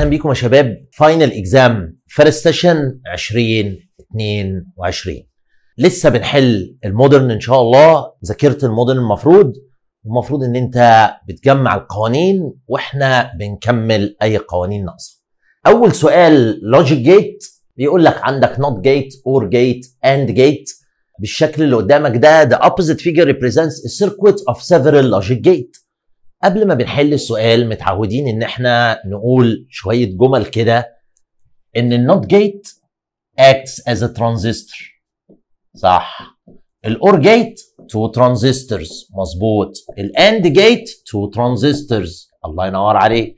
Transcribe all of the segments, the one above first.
اهلا بيكم يا شباب فاينل اكزام فيرست سيشن 2022 لسه بنحل المودرن ان شاء الله ذاكره المودرن المفروض المفروض ان انت بتجمع القوانين واحنا بنكمل اي قوانين ناقصه اول سؤال لوجيك جيت بيقول لك عندك نوت جيت اور جيت اند جيت بالشكل اللي قدامك ده the opposite figure represents a circuit of several logic gate قبل ما بنحل السؤال متعودين ان احنا نقول شويه جمل كده ان النوت جيت acts as a transistor صح الاور جيت تو ترانزستورز مظبوط الاند جيت تو ترانزستورز الله ينور عليك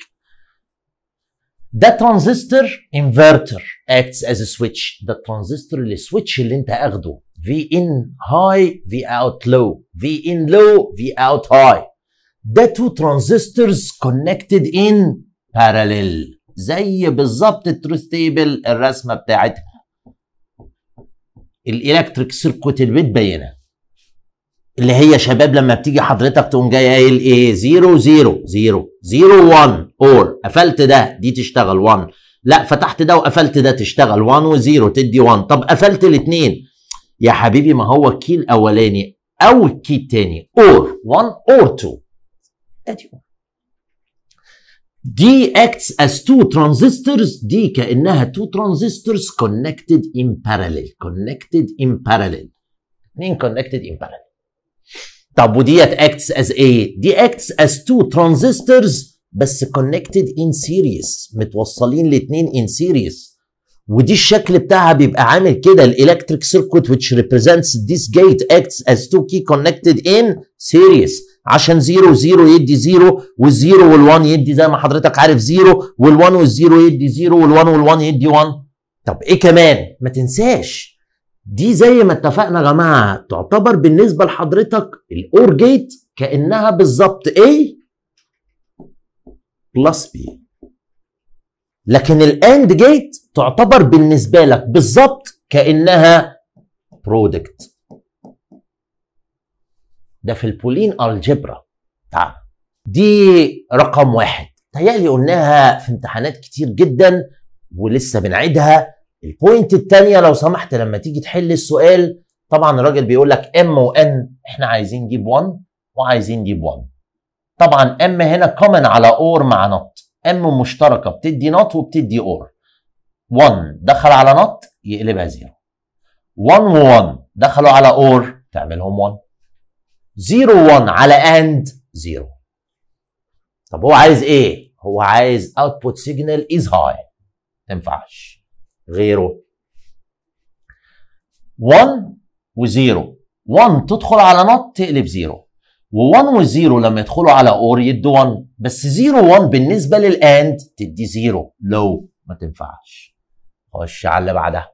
ده ترانزستور انفرتر acts as a switch ده الترانزستور اللي سويتش اللي انت اخده في ان هاي في اوت لو في ان لو في اوت هاي ده تو ترانزستورز كونكتد ان باراليل زي بالظبط التروث تيبل الرسمه بتاعتها الالكتريك سيركوت اللي بتبينها اللي هي شباب لما بتيجي حضرتك تقوم جاي قايل ايه 0 0 0 0 1 اور قفلت ده دي تشتغل 1 لا فتحت ده وقفلت ده تشتغل 1 و0 تدي 1 طب قفلت الاثنين يا حبيبي ما هو الكي الاولاني او الكي الثاني اور 1 اور 2 ادي دي acts as two transistors دي كأنها two transistors connected in parallel connected in parallel اتنين connected in parallel طب وديت acts as ايه؟ دي acts as two transistors بس connected in series متوصلين الاتنين in series ودي الشكل بتاعها بيبقى عامل كده الالكتريك سيركوت which represents this gate acts as two key connected in series عشان زيرو زيرو يدي زيرو والزيرو والوان يدي زي ما حضرتك عارف زيرو والوان والزيرو يدي زيرو والوان والوان يدي وان طب ايه كمان ما تنساش دي زي ما اتفقنا يا جماعه تعتبر بالنسبه لحضرتك الاور جيت كانها بالظبط A بلس B لكن الاند جيت تعتبر بالنسبه لك بالظبط كانها برودكت ده في البولين الجبرا تعال دي رقم واحد تهيألي قلناها في امتحانات كتير جدا ولسه بنعيدها البوينت الثانيه لو سمحت لما تيجي تحل السؤال طبعا الراجل بيقول لك ام وان احنا عايزين نجيب 1 وعايزين نجيب 1 طبعا ام هنا كومن على اور مع نوت ام مشتركه بتدي نوت وبتدي اور 1 دخل على نوت يقلبها 0 1 و1 دخلوا على اور تعملهم 1 0 1 على اند 0 طب هو عايز ايه؟ هو عايز output signal is high ما ينفعش غيره 1 و0 1 تدخل على نط تقلب 0 و1 و0 لما يدخلوا على اور يدوا 1 بس 0 1 بالنسبه للاند تدي 0 لو ما تنفعش خش على اللي بعدها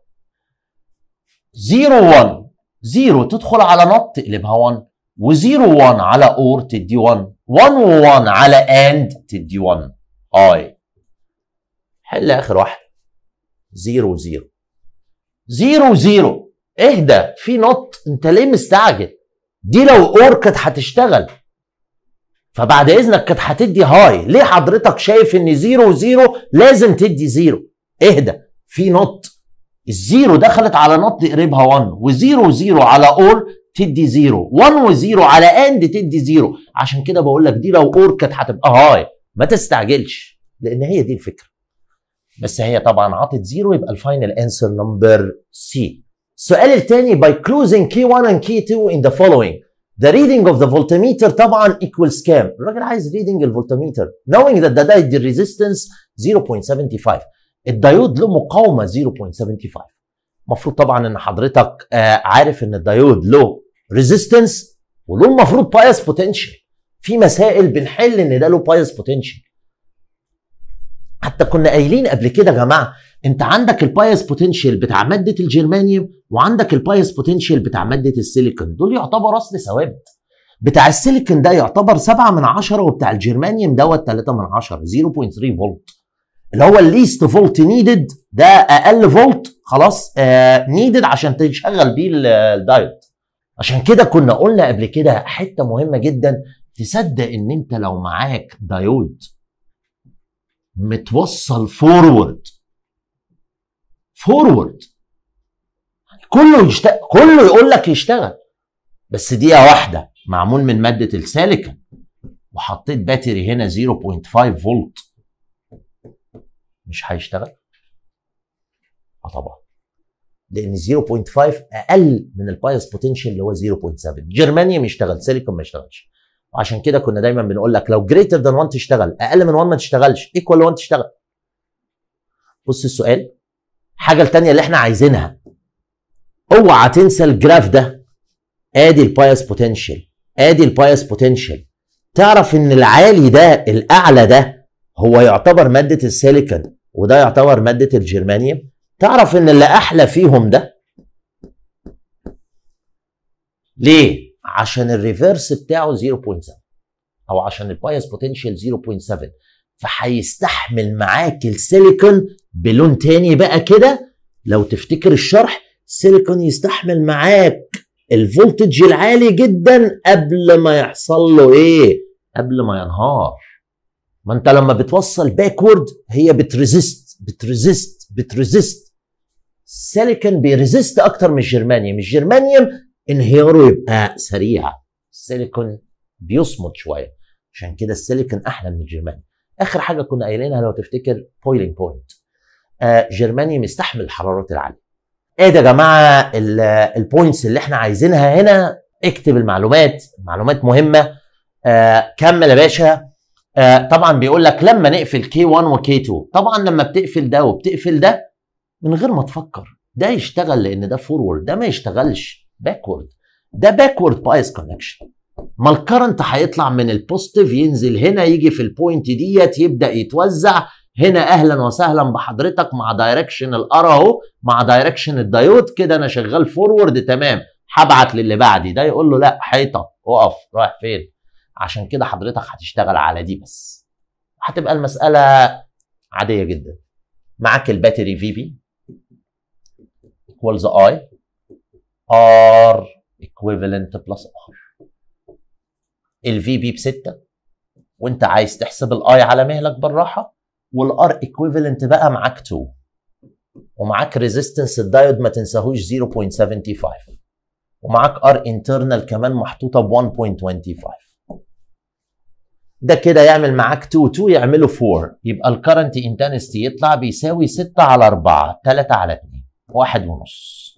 0 1 0 تدخل على نط تقلبها 1 و0 1 على اور تدي 1 1 و1 على اند تدي 1 اي حل اخر واحده 0 0 0 0 اهدى في نط انت ليه مستعجل دي لو اور كانت هتشتغل فبعد اذنك كانت هتدي هاي ليه حضرتك شايف ان 0 0 لازم تدي 0 اهدى في نط الزيرو دخلت على نط قريبها 1 و0 0 على اور تدي زيرو 1 وزيرو على اند تدي زيرو عشان كده بقول لك دي لو اور كانت هتبقى هاي ما تستعجلش لان هي دي الفكره بس هي طبعا عطت زيرو يبقى الفاينل انسر نمبر سي السؤال الثاني by closing كي 1 and كي 2 in the following the reading of the voltmeter طبعا equals كام الراجل عايز reading الفولتميتر knowing that the diode resistance 0.75 الدايود له مقاومه 0.75 المفروض طبعا ان حضرتك آه، عارف ان الدايود له ريزيستنس وله المفروض بايس بوتنشال في مسائل بنحل ان ده له بايس بوتنشال حتى كنا قايلين قبل كده يا جماعه انت عندك البايس بوتنشال بتاع ماده الجرمانيوم وعندك البايس بوتنشال بتاع ماده السيليكون دول يعتبر اصل ثوابت بتاع السيليكون ده يعتبر 7 من 10 وبتاع الجرمانيوم دوت 3 من 10 0.3 فولت اللي هو الليست فولت نيدد ده اقل فولت خلاص نيدد آه، عشان تشغل بيه الدايود عشان كده كنا قلنا قبل كده حته مهمه جدا تصدق ان انت لو معاك دايود متوصل فورورد فورورد كله يشتغل كله يقول لك يشتغل بس دقيقه واحده معمول من ماده السيليكون وحطيت باتري هنا 0.5 فولت مش هيشتغل؟ اه طبعا لان 0.5 اقل من البايس بوتنشال اللي هو 0.7 جرمانيا يشتغل سيليكون ما يشتغلش عشان كده كنا دايما بنقول لك لو جريتر ذان 1 تشتغل اقل من 1 ما تشتغلش ايكوال 1 تشتغل بص السؤال الحاجه الثانيه اللي احنا عايزينها اوعى تنسى الجراف ده ادي البايس بوتنشال ادي البايس بوتنشال تعرف ان العالي ده الاعلى ده هو يعتبر ماده السيليكون وده يعتبر ماده الجرمانيوم تعرف ان اللي احلى فيهم ده ليه؟ عشان الريفرس بتاعه 0.7 او عشان البايس بوتنشال 0.7 فهيستحمل معاك السيليكون بلون تاني بقى كده لو تفتكر الشرح السيليكون يستحمل معاك الفولتج العالي جدا قبل ما يحصل له ايه؟ قبل ما ينهار ما انت لما بتوصل باكورد هي بتريزيست بتريزيست بتريزيست السيليكون بيريزيست اكتر من الجرمانيوم الجرمانيوم انهياره يبقى سريع السيليكون بيصمد شويه عشان كده السيليكون احلى من الجرمانيوم اخر حاجه كنا قايلينها لو تفتكر بويلينج بوينت آه جرمانيوم يستحمل الحرارات العاليه ايه ده يا جماعه البوينتس اللي احنا عايزينها هنا اكتب المعلومات معلومات مهمه آه كمل يا باشا آه طبعا بيقول لك لما نقفل كي 1 وكي 2 طبعا لما بتقفل ده وبتقفل ده من غير ما تفكر ده يشتغل لان ده فورورد ده ما يشتغلش باكورد ده باكورد بايس كونكشن ما الكرنت هيطلع من البوزيتيف ينزل هنا يجي في البوينت ديت يبدا يتوزع هنا اهلا وسهلا بحضرتك مع دايركشن الار اهو مع دايركشن الدايود كده انا شغال فورورد تمام هبعت للي بعدي ده يقول له لا حيطه اقف رايح فين عشان كده حضرتك هتشتغل على دي بس هتبقى المساله عاديه جدا معاك الباتري في بي equals I R equivalent plus R ال VB ب بستة وانت عايز تحسب الاي على مهلك بالراحة والار equivalent بقى معاك 2 ومعاك ريزيستنس الدايود ما تنساهوش 0.75 ومعاك ار انترنال كمان محطوطه ب 1.25 ده كده يعمل معاك 2 2 يعملوا 4 يبقى الكرنت انتنستي يطلع بيساوي 6 على 4 3 على 2 واحد ونص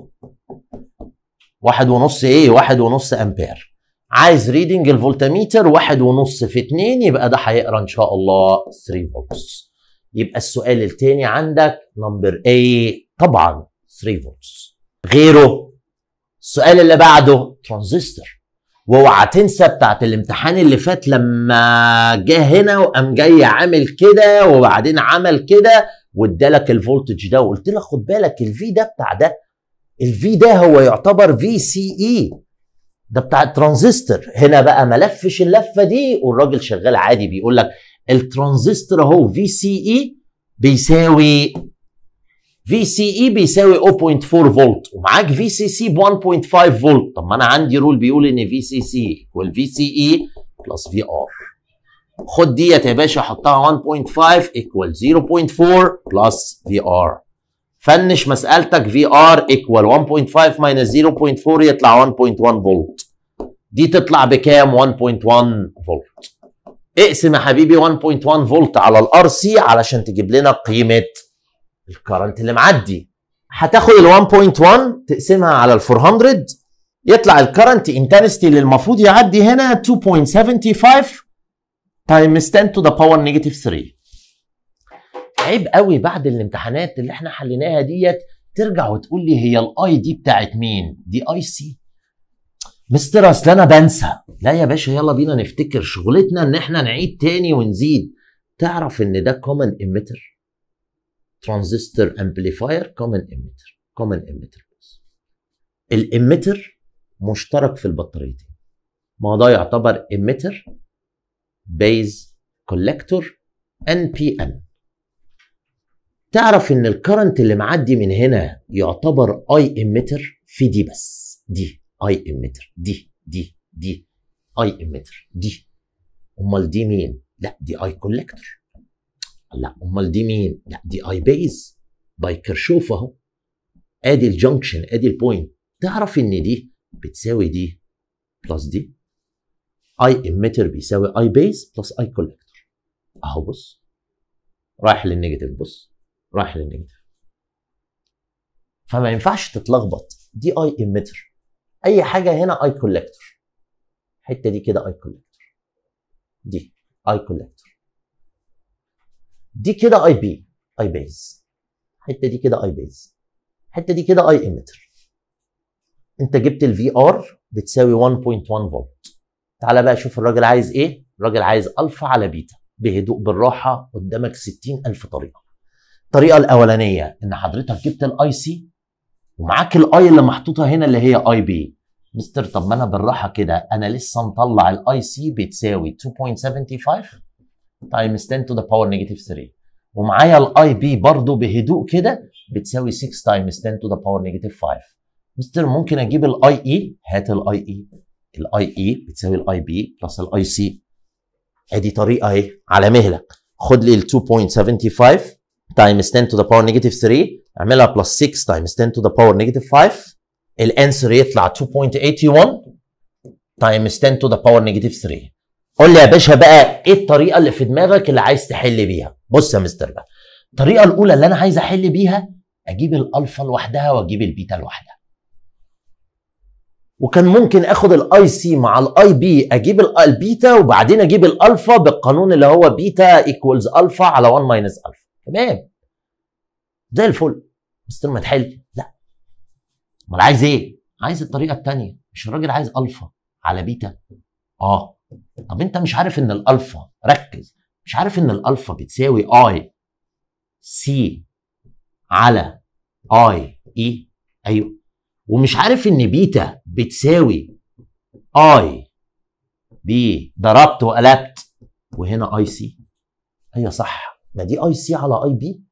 واحد ونص ايه واحد ونص امبير عايز ريدنج الفولتاميتر واحد ونص في اتنين يبقى ده هيقرا ان شاء الله 3 فولتس يبقى السؤال التاني عندك نمبر اي طبعا 3 فولتس غيره السؤال اللي بعده ترانزستور واوعى تنسى بتاعت الامتحان اللي فات لما جه هنا وقام جاي عامل كده وبعدين عمل كده وادالك الفولتج ده وقلت لك خد بالك الفي ده بتاع ده الفي ده هو يعتبر في سي اي ده بتاع الترانزستور هنا بقى ما لفش اللفه دي والراجل شغال عادي بيقول لك الترانزستور اهو في سي اي بيساوي في سي اي بيساوي 0.4 فولت ومعاك في سي سي ب 1.5 فولت طب ما انا عندي رول بيقول ان في سي سي والفي سي اي بلس في ار خد ديت يا باشا حطها 1.5 equal 0.4 plus VR فنش مسألتك VR equal 1.5 minus 0.4 يطلع 1.1 فولت دي تطلع بكام 1.1 فولت اقسم يا حبيبي 1.1 فولت على الار سي علشان تجيب لنا قيمه الكرنت اللي معدي هتاخد ال 1.1 تقسمها على ال 400 يطلع الكرنت انتنستي اللي المفروض يعدي هنا 2.75 تايمز 10 to the power negative 3 عيب قوي بعد الامتحانات اللي احنا حليناها ديت ترجع وتقول لي هي الاي دي بتاعت مين دي اي سي مستر اصل انا بنسى لا يا باشا يلا بينا نفتكر شغلتنا ان احنا نعيد تاني ونزيد تعرف ان ده كومن اميتر ترانزستور امبليفاير كومن اميتر كومن اميتر الاميتر مشترك في البطاريتين ما ده يعتبر اميتر بيز كولكتور ان بي ان تعرف ان الكرنت اللي معدي من هنا يعتبر اي اميتر في دي بس دي اي اميتر دي دي دي اي اميتر دي امال دي مين لا دي اي كولكتور لا امال دي مين لا دي اي بيز باي كرشوف اهو ادي الجنكشن ادي البوينت تعرف ان دي بتساوي دي بلس دي اي emitter بيساوي اي base بلس اي collector اهو بص رايح للنيجاتيف بص رايح للنيجاتيف فما ينفعش تتلخبط دي اي emitter اي حاجه هنا اي collector الحته دي كده اي collector دي اي collector دي كده اي بي اي بيز الحته دي كده اي بيز الحته دي كده اي emitter انت جبت الفي ار بتساوي 1.1 فولت تعالى بقى شوف الراجل عايز ايه الراجل عايز الفا على بيتا بهدوء بالراحه قدامك 60000 طريقه الطريقه الاولانيه ان حضرتك جبت الاي سي ومعاك الاي اللي محطوطه هنا اللي هي اي بي مستر طب ما انا بالراحه كده انا لسه مطلع الاي سي بتساوي 2.75 تايمز 10 تو ذا باور نيجاتيف 3 ومعايا الاي بي برضه بهدوء كده بتساوي 6 تايمز 10 تو ذا باور نيجاتيف 5 مستر ممكن اجيب الاي اي e؟ هات الاي اي الاي اي e، بتساوي الاي بي بلس الاي سي ادي طريقه اهي على مهلك خد لي ال 2.75 تايمز 10 تو ذا باور نيجاتيف 3 اعملها بلس 6 تايمز 10 تو ذا باور نيجاتيف 5 الانسر يطلع 2.81 تايمز 10 تو ذا باور نيجاتيف 3 قول لي يا باشا بقى ايه الطريقه اللي في دماغك اللي عايز تحل بيها بص يا مستر بقى الطريقه الاولى اللي انا عايز احل بيها اجيب الالفا لوحدها واجيب البيتا لوحدها وكان ممكن اخد الاي سي مع الاي بي اجيب البيتا وبعدين اجيب الالفا بالقانون اللي هو بيتا ايكوالز الفا على 1 ماينس الفا تمام زي الفل بس ما تحل لا امال عايز ايه؟ عايز الطريقه الثانيه مش الراجل عايز الفا على بيتا اه طب انت مش عارف ان الالفا ركز مش عارف ان الالفا بتساوي اي سي على اي اي e. ايوه ومش عارف ان بيتا بتساوي اي بي ضربت وقلبت وهنا اي سي هي صح ده دي اي سي على اي بي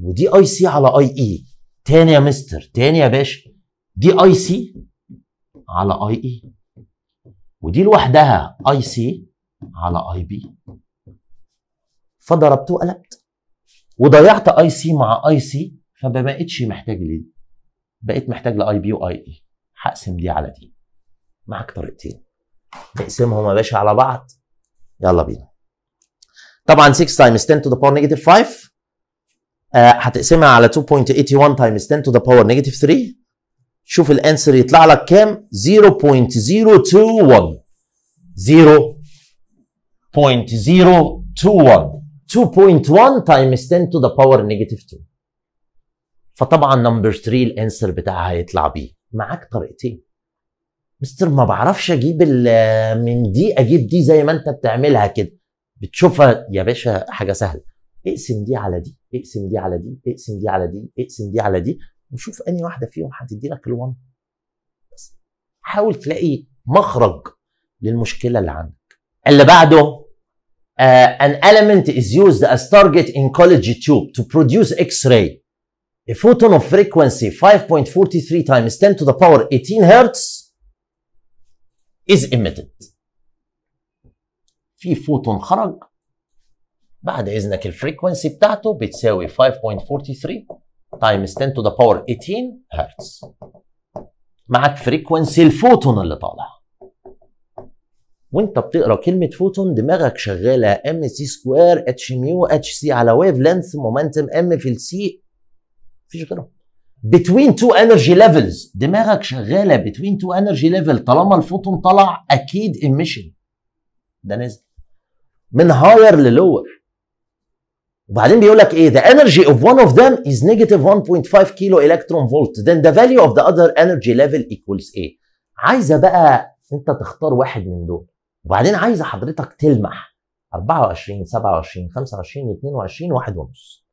ودي اي سي على اي اي e. تاني يا مستر تاني يا باشا دي اي سي على اي اي e. ودي لوحدها اي سي على اي بي فضربت وقلبت وضيعت اي سي مع اي سي فما بقتش محتاج ليه بقيت محتاج لاي بي واي اي هقسم دي على دي معاك طريقتين نقسمهم يا باشا على بعض يلا بينا طبعا 6 تايمز 10 تو ذا باور نيجاتيف 5 هتقسمها على 2.81 تايمز 10 تو ذا باور نيجاتيف 3 شوف الانسر يطلع لك كام 0.021 0.021 2.1 تايمز 10 تو ذا باور نيجاتيف 2 فطبعا نمبر 3 الانسر بتاعها هيطلع بيه معاك طريقتين مستر ما بعرفش اجيب من دي اجيب دي زي ما انت بتعملها كده بتشوفها يا باشا حاجه سهله اقسم دي على دي اقسم دي على دي اقسم دي على دي اقسم دي على دي وشوف انهي واحده فيهم هتدي لك الون بس حاول تلاقي مخرج للمشكله اللي عندك اللي بعده uh, an element is used as target in college tube to produce x-ray a photon of frequency 5.43 times 10 to the power 18 hertz is emitted في فوتون خرج بعد اذنك الفريكونسي بتاعته بتساوي 5.43 times 10 to the power 18 هرتز معاك فريكونسي الفوتون اللي طالع وانت بتقرا كلمه فوتون دماغك شغاله ام سي سكوير اتش ميو اتش سي على ويف لينث مومنتم ام في السي فيش غيرهم بتوين تو انرجي ليفلز دماغك شغاله بتوين تو انرجي ليفل طالما الفوتون طلع اكيد ايميشن ده نزل من هاير للور وبعدين بيقول لك ايه the energy of one of them is negative 1.5 كيلو الكترون فولت then the value of the other energy level equals A عايزه بقى انت تختار واحد من دول وبعدين عايزه حضرتك تلمح 24 27 25 22 واحد ونص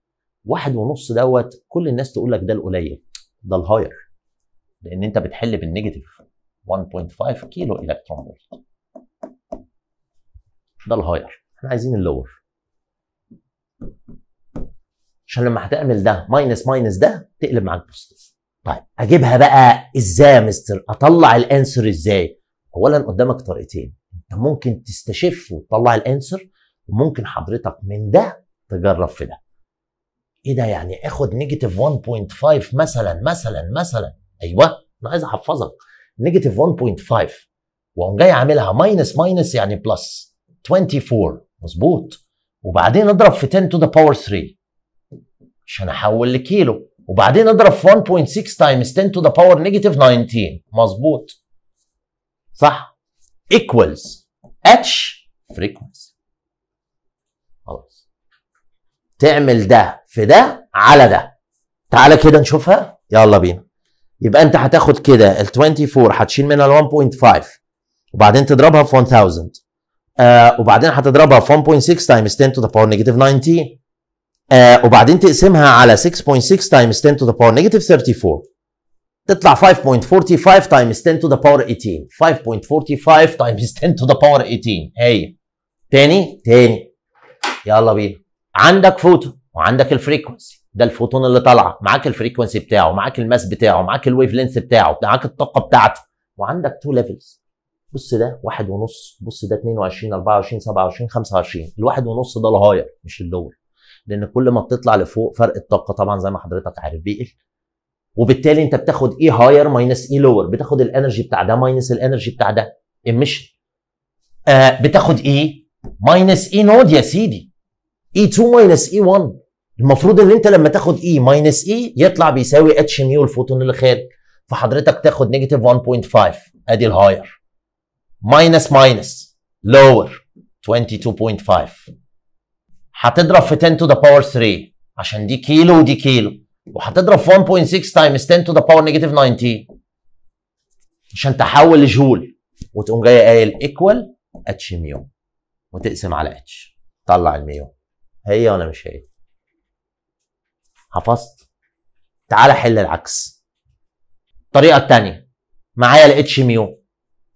واحد ونص دوت كل الناس تقول لك ده القليل ده الهاير لان انت بتحل بالنيجاتيف 1.5 كيلو الكترون فولت ده الهاير احنا عايزين اللور عشان لما هتعمل ده ماينس ماينس ده تقلب معاك بوزيتيف طيب اجيبها بقى ازاي يا مستر اطلع الانسر ازاي اولا قدامك طريقتين انت ممكن تستشف وتطلع الانسر وممكن حضرتك من ده تجرب في ده ايه ده يعني اخد نيجاتيف 1.5 مثلا مثلا مثلا ايوه انا عايز احفظك نيجاتيف 1.5 واقوم جاي عاملها ماينس ماينس يعني بلس 24 مظبوط وبعدين اضرب في 10 تو ذا باور 3 عشان احول لكيلو وبعدين اضرب في 1.6 تايمز 10 تو ذا باور نيجاتيف 19 مظبوط صح ايكوالز اتش فريكونسي خلاص تعمل ده في ده على ده تعالى كده نشوفها يلا بينا يبقى انت هتاخد كده ال 24 هتشيل منها ال 1.5 وبعدين تضربها في 1000 آه وبعدين هتضربها في 1.6 تايمز 10 تو ذا باور نيجاتيف 19 آه وبعدين تقسمها على 6.6 تايمز 10 تو ذا باور نيجاتيف 34 تطلع 5.45 تايمز 10 تو ذا باور 18 5.45 تايمز 10 تو ذا باور 18 هي تاني تاني يلا بينا عندك فوتو وعندك الفريكونسي ده الفوتون اللي طالعه معاك الفريكونسي بتاعه معاك الماس بتاعه معاك الويف لينث بتاعه معاك الطاقه بتاعته وعندك تو ليفلز بص ده واحد ونص بص ده 22 24 27 25 الواحد ونص ده الهاير مش اللور لان كل ما بتطلع لفوق فرق الطاقه طبعا زي ما حضرتك عارف بيقل وبالتالي انت بتاخد اي هاير ماينس اي لور بتاخد الانرجي بتاع ده ماينس الانرجي بتاع ده مش آه بتاخد ايه ماينس اي نود يا سيدي اي 2 ماينس اي 1 المفروض ان انت لما تاخد E ماينس E يطلع بيساوي اتش ميو e الفوتون اللي خارج فحضرتك تاخد نيجاتيف 1.5 ادي الهاير ماينس ماينس لور 22.5 هتضرب في 10 to the power 3 عشان دي كيلو ودي كيلو وهتضرب في 1.6 تايمز 10 to the power نيجاتيف 19 عشان تحول لجول وتقوم جاي قايل ايكوال اتش ميو وتقسم على اتش طلع الميو هي ولا مش هي؟ حفظت تعال حل العكس الطريقه الثانيه معايا الاتش ميو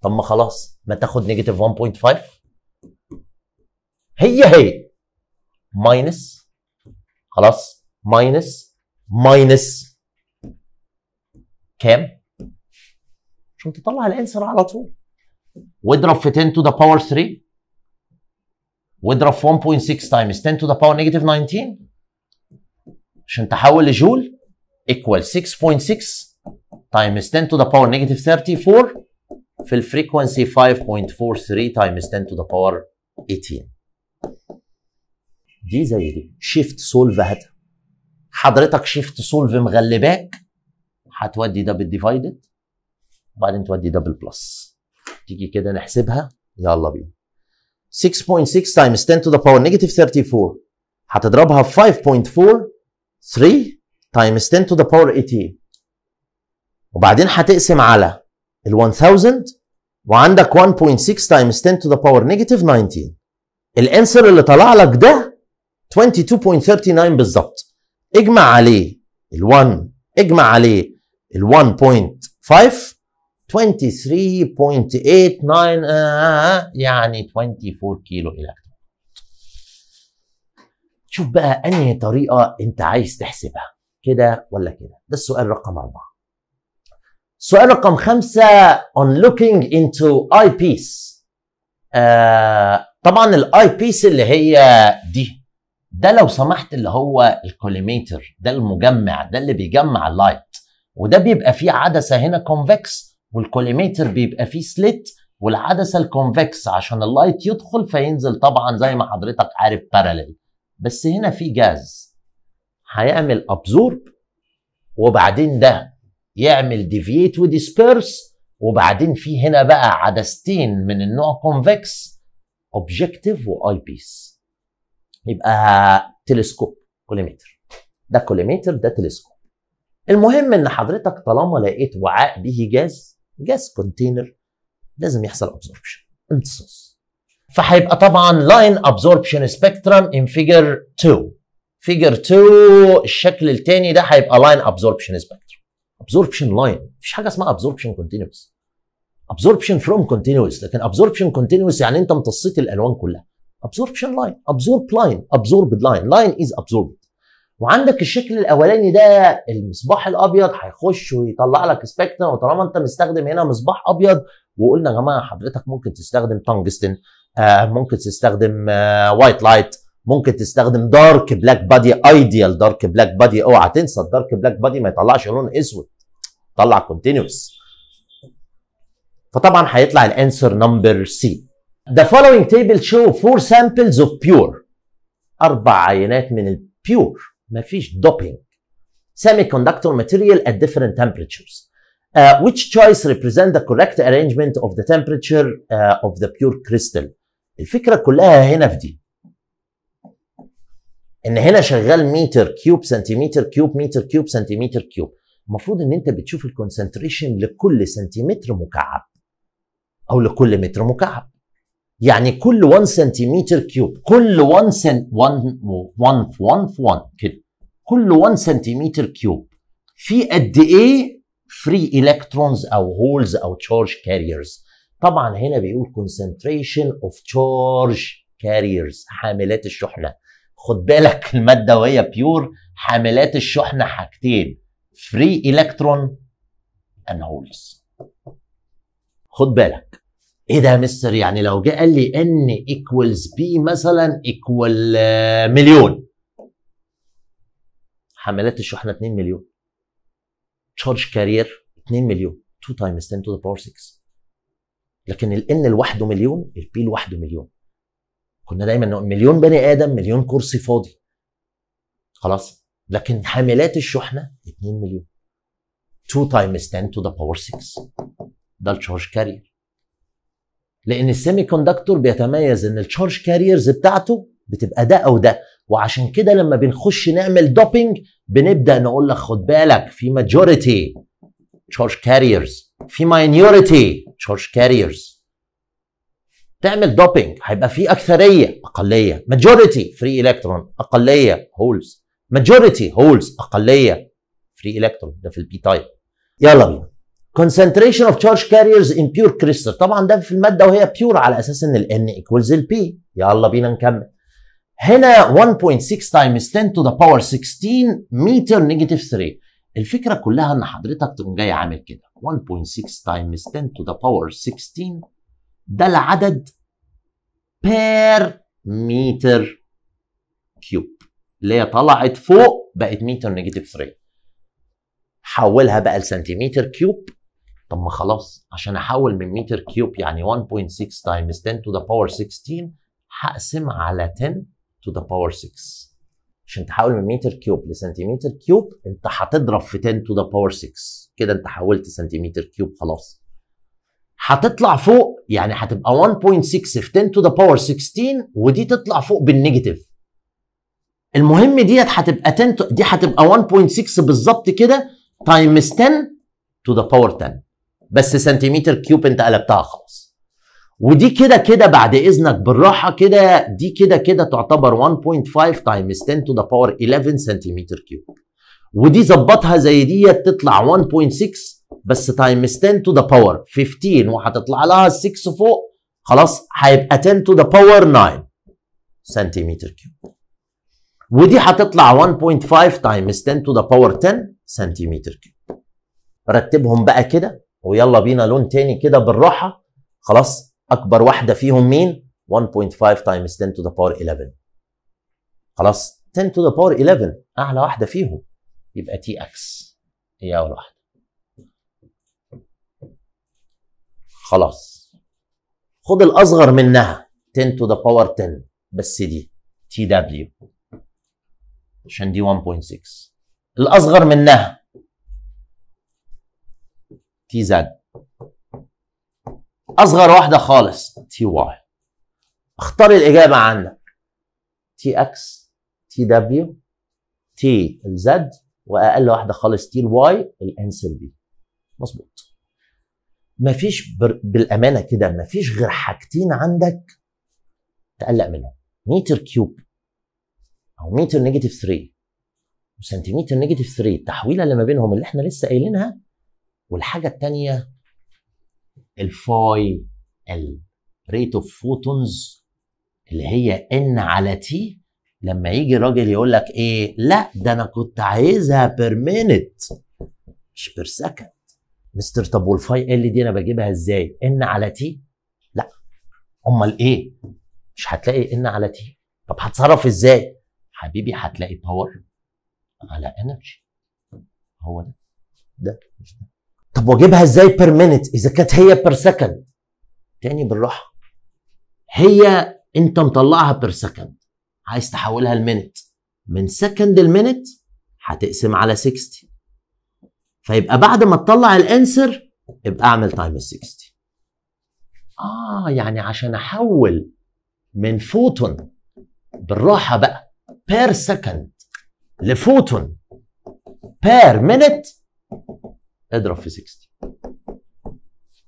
طب ما خلاص ما تاخد نيجاتيف 1.5 هي هي ماينس خلاص ماينس ماينس كام عشان تطلع الانسر على طول واضرب في 10 تو ذا باور 3 واضرب في 1.6 تايمز 10 تو ذا باور نيجاتيف 19 عشان تحول لجول ايكوال 6.6 تايمز 10 تو ذا باور نيجاتيف 34 في الفريكونسي 5.43 تايمز 10 تو ذا باور 18 دي زي دي شيفت سولف هات حضرتك شيفت سولف مغلباك هتودي دبل ديفايدد وبعدين تودي دبل بلس تيجي كده نحسبها يلا بينا 6.6 تايمز 10 تو ذا باور نيجاتيف 34 هتضربها في 5.4 3 تايمز 10 تو ذا باور 18 وبعدين هتقسم على ال 1000 وعندك 1.6 تايمز 10 تو ذا باور نيجاتيف 19 الانسر اللي طلع لك ده 22.39 بالظبط اجمع عليه ال 1 اجمع عليه ال 1.5 23.89 آه، آه، آه، يعني 24 كيلو الكترون شوف بقى انهي طريقه انت عايز تحسبها كده ولا كده ده السؤال رقم أربعة السؤال رقم خمسة on looking into eyepiece آه طبعا الاي بيس اللي هي دي ده لو سمحت اللي هو الكوليميتر ده المجمع ده اللي بيجمع اللايت وده بيبقى فيه عدسه هنا كونفكس والكوليميتر بيبقى فيه سليت والعدسه الكونفكس عشان اللايت يدخل فينزل طبعا زي ما حضرتك عارف باراليل بس هنا في جاز هيعمل ابزورب وبعدين ده يعمل ديفييت وديسبيرس وبعدين في هنا بقى عدستين من النوع كونفكس اوبجيكتيف واي بيس يبقى تلسكوب كوليمتر ده كوليمتر ده تلسكوب المهم ان حضرتك طالما لقيت وعاء به جاز جاز كونتينر لازم يحصل ابزوربشن امتصاص فهيبقى طبعا لاين ابزوربشن سبيكترم ان فيجر 2 فيجر 2 الشكل الثاني ده هيبقى لاين ابزوربشن سبيكترم ابزوربشن لاين مفيش حاجه اسمها ابزوربشن كونتينوس ابزوربشن فروم كونتينوس لكن ابزوربشن كونتينوس يعني انت امتصيت الالوان كلها ابزوربشن لاين ابزورب لاين ابزوربد لاين لاين از ابزورب وعندك الشكل الاولاني ده المصباح الابيض هيخش ويطلع لك سبيكترم وطالما انت مستخدم هنا مصباح ابيض وقلنا يا جماعه حضرتك ممكن تستخدم تنجستن ممكن تستخدم وايت لايت ممكن تستخدم دارك بلاك بادي ايديال دارك بلاك بادي اوعى تنسى الدارك بلاك بادي ما يطلعش لون اسود طلع كونتينوس فطبعا هيطلع الانسر نمبر سي The following table show four samples of pure أربع عينات من البيور مفيش دوبينج semiconductor material at different temperatures uh, which choice represent the correct arrangement of the temperature uh, of the pure crystal الفكره كلها هنا في دي ان هنا شغال متر كيوب سنتيمتر كيوب متر كيوب سنتيمتر كيوب المفروض ان انت بتشوف الكونسنتريشن لكل سنتيمتر مكعب او لكل متر مكعب يعني كل 1 سنتيمتر كيوب كل 1 سن 1 1 في 1 في 1 كده كل 1 سنتيمتر كيوب في قد ايه فري الكترونز او هولز او تشارج كاريرز طبعا هنا بيقول concentration of charge carriers حاملات الشحنه خد بالك الماده وهي بيور حاملات الشحنه حاجتين فري الكترون and holes خد بالك ايه ده يا مستر يعني لو جه قال لي ان ايكوالز بي مثلا ايكوال آه، مليون حاملات الشحنه 2 مليون تشارج كارير 2 مليون 2 تايمز 10 تو ذا باور 6 لكن الان لوحده مليون البي لوحده مليون كنا دايما نقول مليون بني ادم مليون كرسي فاضي خلاص لكن حاملات الشحنه 2 مليون 2 تايمز 10 تو ذا باور 6 ده التشارج كارير لان السيمي كوندكتور بيتميز ان التشارج كاريرز بتاعته بتبقى ده او ده وعشان كده لما بنخش نعمل دوبينج بنبدا نقول لك خد بالك في ماجوريتي تشارج كاريرز في ماينوريتي تشارج كاريرز تعمل دوبينج هيبقى في اكثريه اقليه ماجوريتي فري الكترون اقليه هولز ماجوريتي هولز اقليه فري الكترون ده في البي تايب يلا بينا concentration of charge carriers in pure crystal طبعا ده في الماده وهي pure على اساس ان ال n equals ال p يلا بينا نكمل هنا 1.6 times 10 to the power 16 متر نيجاتيف 3 الفكره كلها ان حضرتك تقوم جاي عامل كده 1.6 تايمز 10 تو ذا باور 16 ده العدد بير متر كيوب اللي هي طلعت فوق بقت متر نيجاتيف 3 حولها بقى لسنتيمتر كيوب طب ما خلاص عشان احول من متر كيوب يعني 1.6 تايمز 10 تو ذا باور 16 هقسم على 10 تو ذا باور 6 عشان تحول من متر كيوب لسنتيمتر كيوب انت هتضرب في 10 تو ذا باور 6 كده انت حولت سنتيمتر كيوب خلاص هتطلع فوق يعني هتبقى 1.6 في 10 تو ذا باور 16 ودي تطلع فوق بالنيجاتيف المهم ديت هتبقى 10 دي هتبقى 1.6 بالظبط كده تايمز 10 تو ذا باور 10 بس سنتيمتر كيوب انت قلبتها خلاص ودي كده كده بعد اذنك بالراحه كده دي كده كده تعتبر 1.5 تايمز 10 تو ذا باور 11 سنتيمتر كيوب ودي ظبطها زي ديت تطلع 1.6 بس تايمز 10 تو ذا باور 15 وهتطلع لها 6 فوق خلاص هيبقى 10 تو ذا باور 9 سنتيمتر كيوب ودي هتطلع 1.5 تايمز 10 تو ذا باور 10 سنتيمتر كيوب رتبهم بقى كده ويلا بينا لون تاني كده بالراحه خلاص اكبر واحده فيهم مين 1.5 تايمز 10 تو ذا باور 11 خلاص 10 تو ذا باور 11 اعلى واحده فيهم يبقى تي اكس هي اول واحده خلاص خد الاصغر منها 10 تو ذا باور 10 بس دي تي دبليو عشان دي 1.6 الاصغر منها تي زد اصغر واحده خالص تي واي اختار الاجابه عندك تي اكس تي دبليو تي الزد واقل واحده خالص تي الواي الانسر دي مظبوط مفيش بر... بالامانه كده مفيش غير حاجتين عندك تقلق منهم متر كيوب او متر نيجاتيف 3 وسنتيمتر نيجاتيف 3 التحويله اللي ما بينهم اللي احنا لسه قايلينها والحاجه الثانيه الفاي الريت اوف فوتونز اللي هي ان على تي لما يجي الراجل يقول لك ايه لا ده انا كنت عايزها بير مينت مش بير سكند مستر طب والفاي ال دي انا بجيبها ازاي ان على تي لا امال ايه مش هتلاقي ان على تي طب هتصرف ازاي حبيبي هتلاقي باور على انرجي هو ده ده مش ده طب واجيبها ازاي بير مينيت اذا كانت هي بير سكند تاني بالراحه هي انت مطلعها بير سكند عايز تحولها لمينت من سكند لمينت هتقسم على 60 فيبقى بعد ما تطلع الانسر ابقى اعمل تايم 60 اه يعني عشان احول من فوتون بالراحه بقى بير سكند لفوتون بير مينت اضرب في 60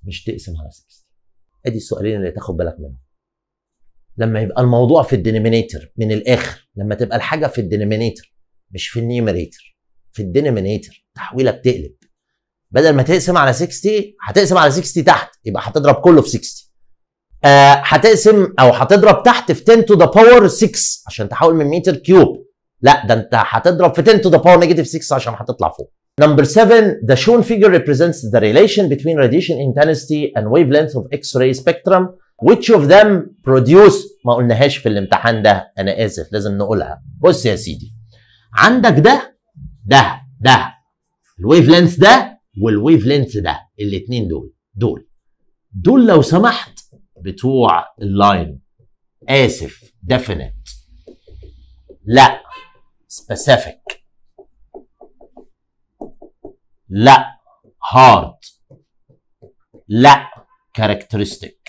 مش تقسم على 60 ادي السؤالين اللي تاخد بالك منهم لما يبقى الموضوع في الدينومينيتر من الاخر لما تبقى الحاجه في الدينومينيتر مش في النيميريتر في الدينومينيتر تحويله بتقلب بدل ما تقسم على 60 هتقسم على 60 تحت يبقى هتضرب كله في 60 آه هتقسم او هتضرب تحت في 10 تو ذا باور 6 عشان تحول من متر كيوب لا ده انت هتضرب في 10 تو ذا باور نيجاتيف 6 عشان هتطلع فوق Number seven, the shown figure represents the relation between radiation intensity and wavelength of X-ray spectrum. Which of them produce ما قلناهاش في الامتحان ده أنا آسف لازم نقولها. بص يا سيدي عندك ده ده ده الويف لينث ده والويف لينث ده الاثنين دول دول دول لو سمحت بتوع اللاين آسف definite لا specific لا هارد لا كاركترستيك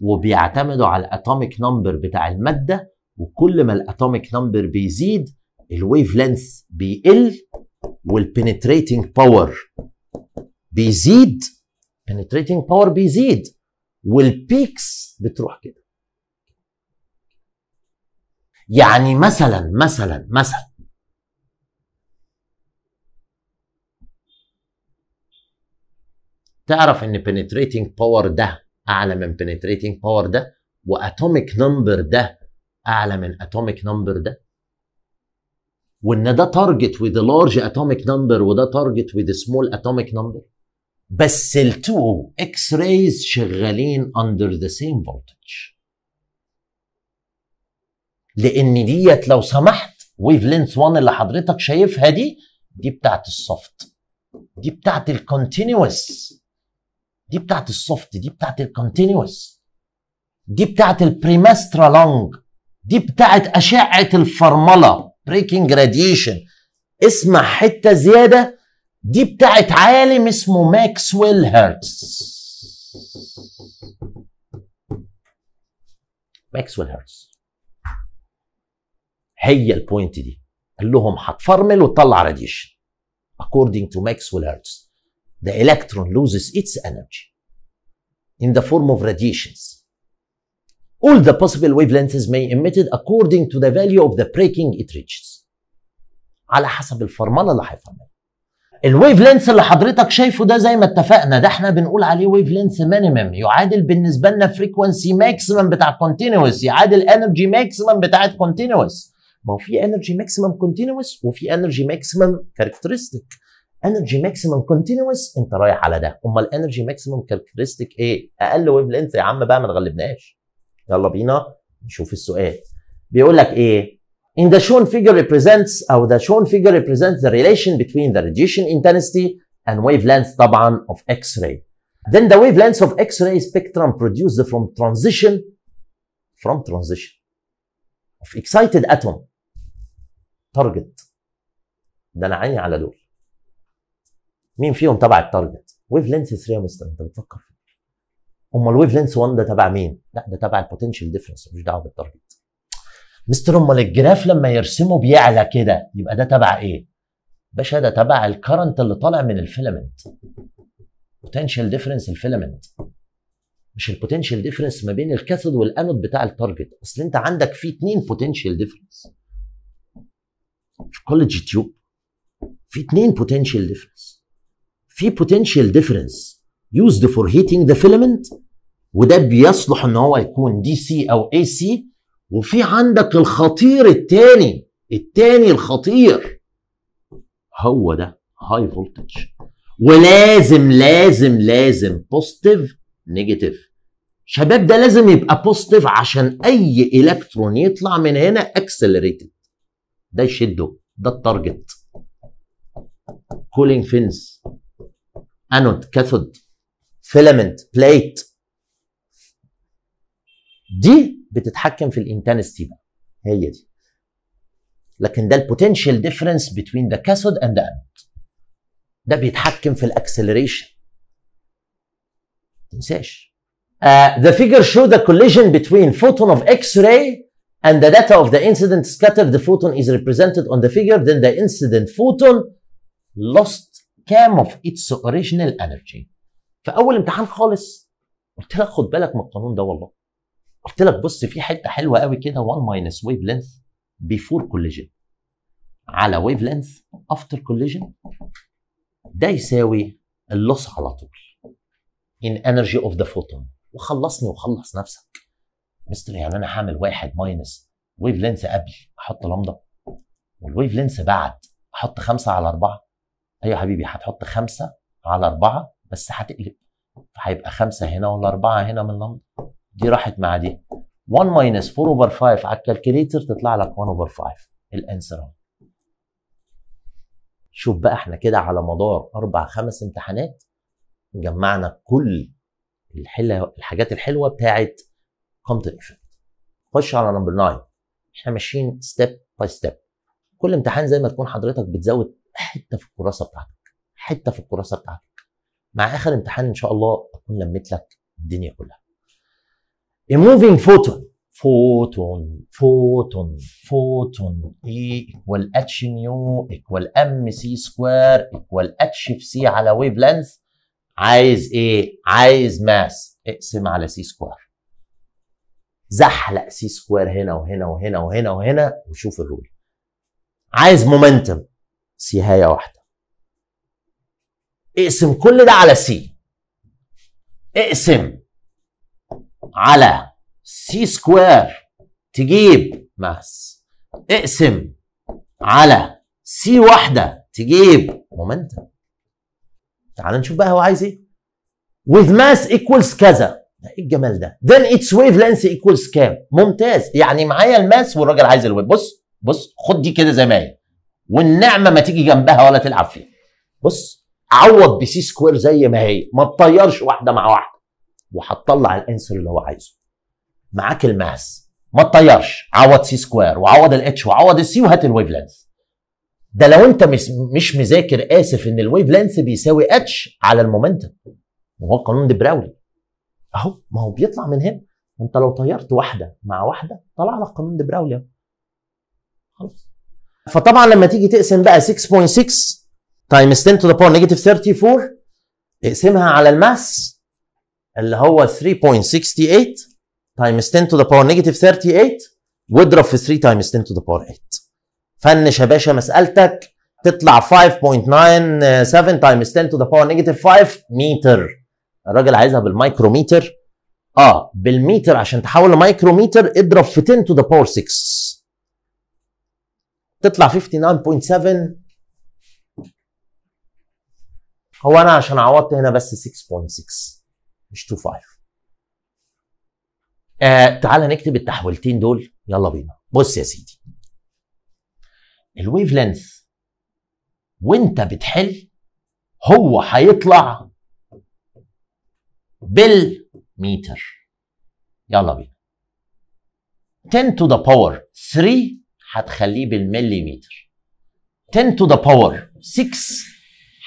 وبيعتمدوا على الاتوميك نمبر بتاع الماده وكل ما الاتوميك نمبر بيزيد الويف لينث بيقل والبنتريتنج باور بيزيد penetrating باور بيزيد والبيكس بتروح كده يعني مثلا مثلا مثلا تعرف ان penetrating power ده اعلى من penetrating power ده واتوميك نمبر ده اعلى من اتوميك نمبر ده وان ده تارجت وذ لارج اتوميك نمبر وده تارجت وذ سمول اتوميك نمبر بس التو اكس رايز شغالين اندر ذا سيم فولتج لان ديت لو سمحت ويف لينث 1 اللي حضرتك شايفها دي دي بتاعت الصفت دي بتاعت الكونتينوس دي بتاعت السوفت دي بتاعت الكونتينوس دي بتاعت البريمسترا لونج دي بتاعت أشعة الفرملة بريكنج راديشن اسمع حتة زيادة دي بتاعت عالم اسمه ماكسويل هيرتز ماكسويل هيرتز هي البوينت دي قال لهم هتفرمل وتطلع راديشن according to ماكسويل هيرتز the electron loses its energy in the form of radiations. All the possible wavelengths may emitted according to the value of the breaking it reaches. على حسب الفرمله اللي هيفرمها. الويف اللي حضرتك شايفه ده زي ما اتفقنا ده احنا بنقول عليه ويف لينث مينيمم يعادل بالنسبه لنا فريكونسي ماكسيمم بتاع كونتينوس يعادل انرجي ماكسيمم بتاعت كونتينوس ما هو في انرجي ماكسيمم كونتينوس وفي انرجي ماكسيمم كاركترستيك انرجي ماكسيمم كونتينوس انت رايح على ده امال انرجي ماكسيمم كاركترستيك ايه اقل ويف لينث يا عم بقى ما تغلبناش يلا بينا نشوف السؤال بيقول لك ايه In the shown figure represents أو the shown figure represents the relation between the radiation intensity and wavelength طبعا of X-ray. Then the wavelengths of X-ray spectrum produced from transition from transition of excited atom target. ده أنا عيني على دول. مين فيهم تبع التارجت ويف لينث 3 يا مستر انت بتفكر في إيه؟ امال ويف لينث 1 ده تبع مين لا ده تبع البوتنشال ديفرنس مش دعوه بالتارجت مستر امال الجراف لما يرسمه بيعلى كده يبقى ده تبع ايه باشا ده تبع الكرنت اللي طالع من الفيلمنت. بوتنشال ديفرنس الفيلمنت. مش البوتنشال ديفرنس ما بين الكاثود والانود بتاع التارجت اصل انت عندك في اتنين بوتنشال ديفرنس في كل جي تيوب في اتنين بوتنشال ديفرنس في potential difference used for heating the filament وده بيصلح ان هو يكون دي سي او اي سي وفي عندك الخطير الثاني الثاني الخطير هو ده هاي فولتج ولازم لازم لازم بوزيتيف نيجاتيف شباب ده لازم يبقى بوزيتيف عشان اي الكترون يطلع من هنا اكسلريتد ده يشده ده التارجت كولينج فينز انود كاثود فيلمنت بليت دي بتتحكم في الانتنستي بقى هي دي لكن ده البوتنشال ديفرنس بين ذا كاثود اند ذا انود ده بيتحكم في الاكسلريشن ما تنساش ذا فيجر شو ذا كوليجن بين فوتون اوف اكس راي and the data of the incident scattered the photon is represented on the figure then the incident photon lost كام اوف اتس اوريجينال انرجي في اول امتحان خالص قلت لك خد بالك من القانون ده والله قلت لك بص في حته حلوه قوي كده 1 ماينس ويف لينث بيفور كوليجن على ويف لينث افتر كوليجن ده يساوي اللوس على طول ان انرجي اوف ذا فوتون وخلصني وخلص نفسك مستر يعني انا هعمل واحد ماينس ويف لينث قبل احط لمضه والويف لينث بعد احط خمسه على اربعه ايوه يا حبيبي هتحط خمسه على اربعه بس هتقلب هيبقى خمسه هنا ولا اربعه هنا من اللمبه دي راحت مع دي 1 ماينس 4 اوفر 5 على الكالكليتر تطلع لك 1 اوفر 5 الانسر اهو شوف بقى احنا كده على مدار اربع خمس امتحانات جمعنا كل الحلة الحاجات الحلوه بتاعت كومبتون افكت خش على نمبر 9 احنا ماشيين ستيب باي ستيب كل امتحان زي ما تكون حضرتك بتزود حته في الكراسه بتاعتك حته في الكراسه بتاعتك مع اخر امتحان ان شاء الله اكون لميت لك الدنيا كلها moving photon فوتون فوتون فوتون اي ايكوال اتش نيو ايكوال ام سي سكوير ايكوال اتش في سي على ويف لينث عايز ايه؟ عايز ماس اقسم على سي سكوير زحلق سي سكوير هنا وهنا وهنا وهنا وهنا وشوف الرول عايز مومنتم سي هاي واحده اقسم كل ده على سي اقسم على سي سكوير تجيب ماس اقسم على سي واحده تجيب مومنتم تعال نشوف بقى هو عايز ايه with mass equals كذا ده ايه الجمال ده then its wavelength equals كام ممتاز يعني معايا الماس والراجل عايز الويب بص بص خد دي كده زي ما هي والنعمه ما تيجي جنبها ولا تلعب فيها بص عوض بسي سكوير زي ما هي ما تطيرش واحده مع واحده وهتطلع الانسر اللي هو عايزه معاك الماس ما تطيرش عوض سي سكوير وعوض الاتش وعوض السي وهات الويف لينث ده لو انت مش, مذاكر اسف ان الويف لينث بيساوي اتش على المومنتم وهو قانون دي براولي اهو ما هو بيطلع من هنا انت لو طيرت واحده مع واحده طلع لك قانون دي براولي خلاص فطبعا لما تيجي تقسم بقى 6.6 تايمز 10 تو ذا باور نيجاتيف 34 اقسمها على الماس اللي هو 3.68 تايمز 10 تو ذا باور نيجاتيف 38 واضرب في 3 تايمز 10 تو ذا باور 8 فنش يا باشا مسالتك تطلع 5.97 تايمز 10 تو ذا باور نيجاتيف 5 متر الراجل عايزها بالمايكروميتر اه بالميتر عشان تحول لمايكروميتر اضرب في 10 تو ذا باور 6 تطلع 59.7 هو انا عشان عوضت هنا بس 6.6 مش 2.5 آه تعال نكتب التحويلتين دول يلا بينا بص يا سيدي الويف لينث وانت بتحل هو هيطلع بالميتر يلا بينا 10 to the power 3 هتخليه بالمليمتر 10 to the power 6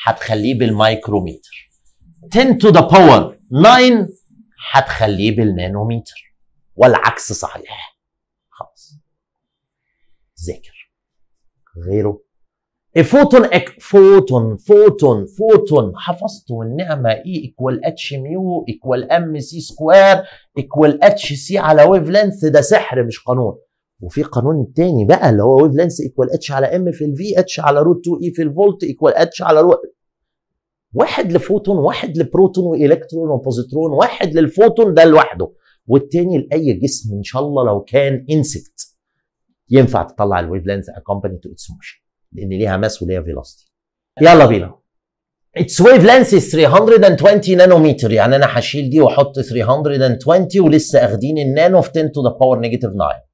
هتخليه بالمايكرومتر 10 to the power 9 هتخليه بالنانومتر والعكس صحيح خلاص ذاكر غيره فوتون إك فوتون فوتون فوتون حفظت النعمه اي ايكوال اتش ميو ايكوال ام سي سكوير ايكوال اتش سي على ويف لينث ده سحر مش قانون وفي قانون تاني بقى اللي هو ويف لينس ايكوال اتش على ام في الفي اتش على روت 2 اي في الفولت ايكوال اتش على رو... واحد لفوتون واحد لبروتون والكترون وبوزيترون واحد للفوتون ده لوحده والتاني لاي جسم ان شاء الله لو كان انسكت ينفع تطلع الويف لينس اكومباني تو اتس موشن لان ليها ماس وليها فيلوستي يلا بينا اتس ويف لينس 320 نانومتر يعني انا هشيل دي واحط 320 ولسه اخدين النانو في 10 تو ذا باور نيجاتيف 9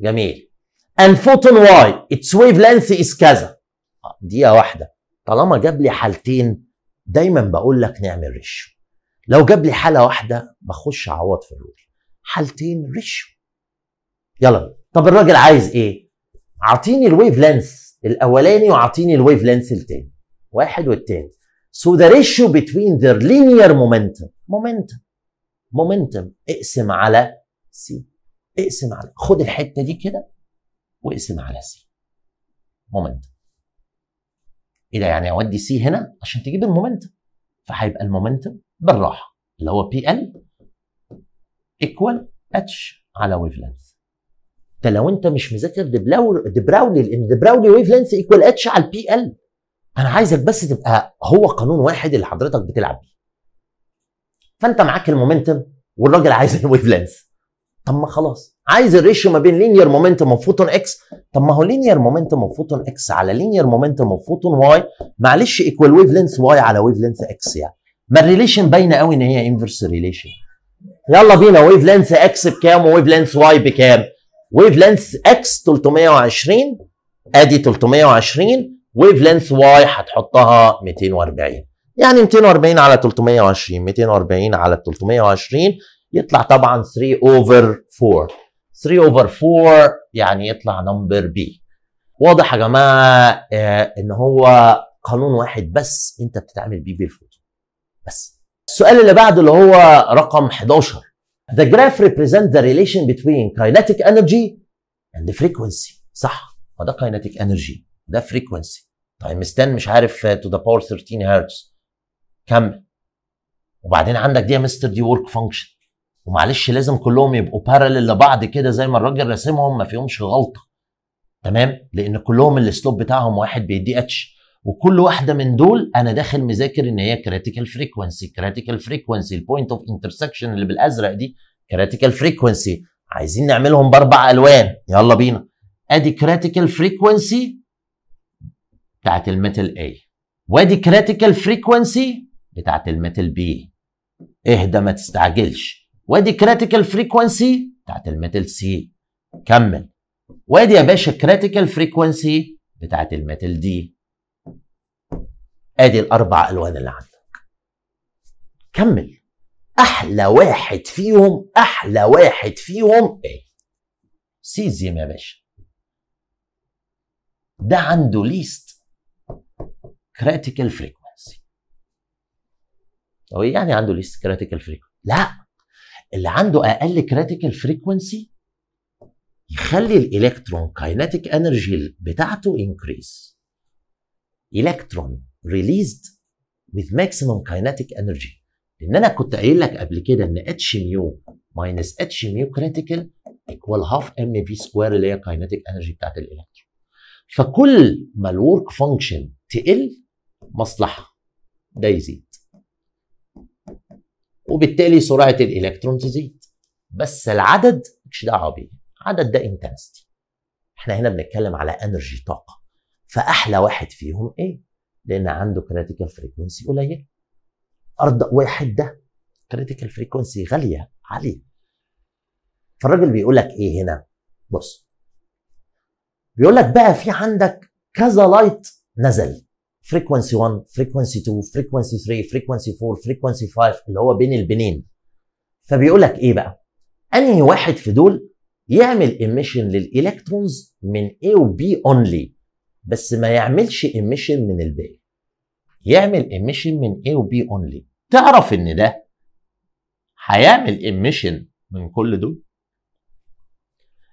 جميل ان فوتون واي اتس ويف لينث از كذا آه، دقيقه واحده طالما جاب لي حالتين دايما بقول لك نعمل ريشيو لو جاب لي حاله واحده بخش اعوض في الرول حالتين ريشيو يلا طب الراجل عايز ايه اعطيني الويف لينث الاولاني واعطيني الويف لينث التاني واحد والتاني So the ratio between ذير linear momentum مومنتم مومنتم اقسم على سي اقسم على خد الحته دي كده واقسم على سي مومنتم ايه ده يعني اودي سي هنا عشان تجيب المومنتم فهيبقى المومنتم بالراحه اللي هو بي ال ايكوال اتش على ويف لينث ده لو انت مش مذاكر دبراولي لان دبراولي ويف لينث ايكوال اتش على البي ال انا عايزك بس تبقى هو قانون واحد اللي حضرتك بتلعب بيه فانت معاك المومنتم والراجل عايز الويف لينث طب ما خلاص عايز الريشيو ما بين لينير مومنتوم اوف فوتون اكس طب ما هو لينير مومنتوم اوف فوتون اكس على لينير مومنتوم اوف فوتون واي معلش ايكوال ويف لينث واي على ويف لينث اكس يعني ما الريليشن باينه قوي ان هي انفرس ريليشن يلا بينا ويف لينث اكس بكام وويف لينث واي بكام ويف لينث اكس 320 ادي 320 ويف لينث واي هتحطها 240 يعني 240 على 320 240 على 320 يطلع طبعا 3 اوفر 4 3 اوفر 4 يعني يطلع نمبر بي واضح يا جماعه آه، ان هو قانون واحد بس انت بتتعامل بيه بالفوتون بس السؤال اللي بعده اللي هو رقم 11 The graph represents the relation between kinetic energy and the frequency صح ما ده kinetic energy ده frequency تايم طيب، ستان مش عارف to the power 13 هرتز كمل وبعدين عندك دي يا مستر دي ورك فانكشن ومعلش لازم كلهم يبقوا بارلل لبعض كده زي ما الراجل راسمهم ما فيهمش غلطه تمام لان كلهم السلوب بتاعهم واحد بيدي اتش وكل واحده من دول انا داخل مذاكر ان هي كريتيكال فريكوانسي كريتيكال فريكوانسي البوينت اوف انترسكشن اللي بالازرق دي كريتيكال فريكوانسي عايزين نعملهم باربع الوان يلا بينا ادي كريتيكال فريكوانسي بتاعت الميتال اي وادي كريتيكال فريكوانسي بتاعت الميتال بي اهدى ما تستعجلش وادي كريتيكال فريكوانسي بتاعت الميتال سي كمل وادي يا باشا كريتيكال فريكوانسي بتاعت الميتال دي ادي الاربع الوان اللي عندك كمل احلى واحد فيهم احلى واحد فيهم ايه سيزيم يا باشا ده عنده ليست كريتيكال فريكوانسي هو ايه يعني عنده ليست كريتيكال فريكوانسي لا اللي عنده اقل كريتيكال فريكونسي يخلي الالكترون كاينتيك انرجي بتاعته انكريز الكترون ريليزد with maximum kinetic energy لان انا كنت قايل لك قبل كده ان اتش ميو ماينس اتش ميو كريتيكال ايكوال هاف ام في سكوير اللي هي كاينتيك انرجي بتاعت الالكترون فكل ما الورك فانكشن تقل مصلحه ده يزيد وبالتالي سرعه الالكترون تزيد بس العدد مش دعوه بيه عدد ده انتنستي احنا هنا بنتكلم على انرجي طاقه فاحلى واحد فيهم ايه لان عنده كريتيكال فريكونسي قليل ارض واحد ده كريتيكال فريكونسي غاليه عاليه فالراجل بيقول لك ايه هنا بص بيقول لك بقى في عندك كذا لايت نزل فريكونسي 1 فريكونسي 2 فريكونسي 3 فريكونسي 4 فريكونسي 5 اللي هو بين البنين فبيقول لك ايه بقى انهي واحد في دول يعمل ايميشن للالكترونز من A وB اونلي بس ما يعملش ايميشن من الباقي يعمل ايميشن من A وB اونلي تعرف ان ده هيعمل ايميشن من كل دول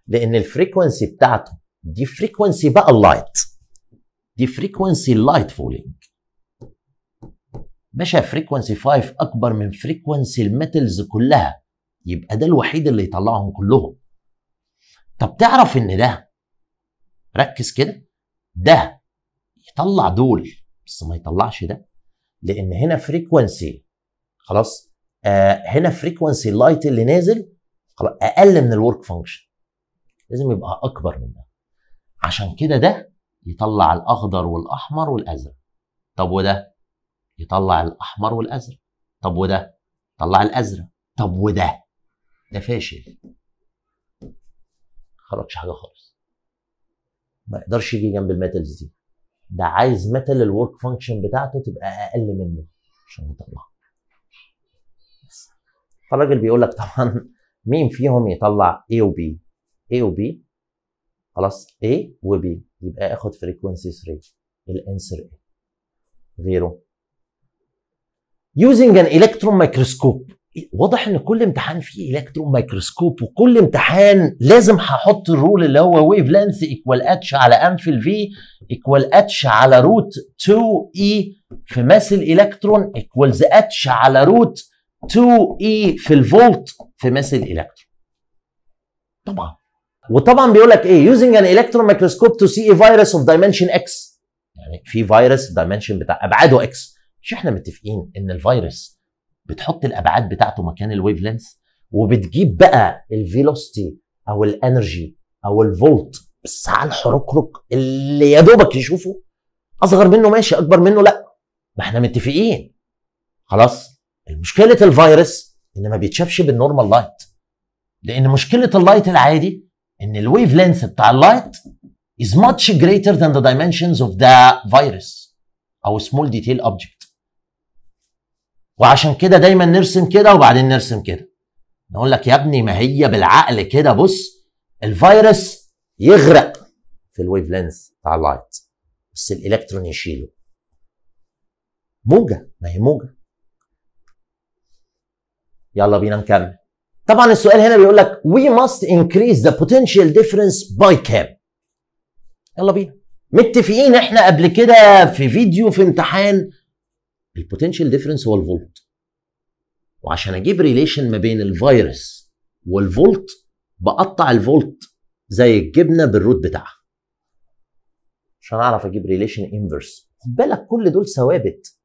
لان الفريكونسي بتاعته دي فريكونسي بقى اللايت دي فريكونسي اللايت فولينج باشا فريكونسي 5 اكبر من فريكونسي الميتلز كلها يبقى ده الوحيد اللي يطلعهم كلهم طب تعرف ان ده ركز كده ده يطلع دول بس ما يطلعش ده لان هنا فريكونسي خلاص آه هنا فريكونسي اللايت اللي نازل خلاص اقل من الورك فانكشن لازم يبقى اكبر من ده عشان كده ده يطلع الاخضر والاحمر والازرق طب وده يطلع الاحمر والازرق طب وده طلع الازرق طب وده ده فاشل خرجش حاجه خالص ما يقدرش يجي جنب الميتالز دي ده عايز ميتال الورك فانكشن بتاعته تبقى اقل منه عشان يطلعها فالراجل بيقول لك طبعا مين فيهم يطلع A و B A و B خلاص A و B يبقى اخد فريكونسي 3 الانسر ايه غيره يوزنج ان الكترون مايكروسكوب واضح ان كل امتحان فيه الكترون مايكروسكوب وكل امتحان لازم هحط الرول اللي هو ويف لينث ايكوال اتش على ام في الفي ايكوال اتش على روت 2 اي في ماس الالكترون ايكوالز اتش على روت 2 اي في الفولت في ماس الالكترون طبعا وطبعا بيقول لك ايه يوزنج ان الكترون مايكروسكوب تو سي فيروس اوف دايمنشن اكس يعني في فيروس دايمنشن بتاع ابعاده اكس مش احنا متفقين ان الفيروس بتحط الابعاد بتاعته مكان الويف لينث وبتجيب بقى الفيلوستي او الانرجي او الفولت بس على الحركرك اللي يا دوبك يشوفه اصغر منه ماشي اكبر منه لا ما احنا متفقين خلاص مشكله الفيروس ان ما بيتشافش بالنورمال لايت لان مشكله اللايت العادي ان الويف لينث بتاع اللايت از ماتش جريتر ذان ذا دايمنشنز اوف ذا فيروس او سمول ديتيل اوبجكت وعشان كده دايما نرسم كده وبعدين نرسم كده نقول لك يا ابني ما هي بالعقل كده بص الفيروس يغرق في الويف لينث بتاع اللايت بس الالكترون يشيله موجه ما هي موجه يلا بينا نكمل طبعا السؤال هنا بيقول لك وي ماست انكريز ذا بوتنشال ديفرنس باي كام يلا بينا متفقين احنا قبل كده في فيديو في امتحان البوتنشال ديفرنس هو الفولت وعشان اجيب ريليشن ما بين الفيروس والفولت بقطع الفولت زي الجبنه بالروت بتاعها عشان اعرف اجيب ريليشن انفرس خد بالك كل دول ثوابت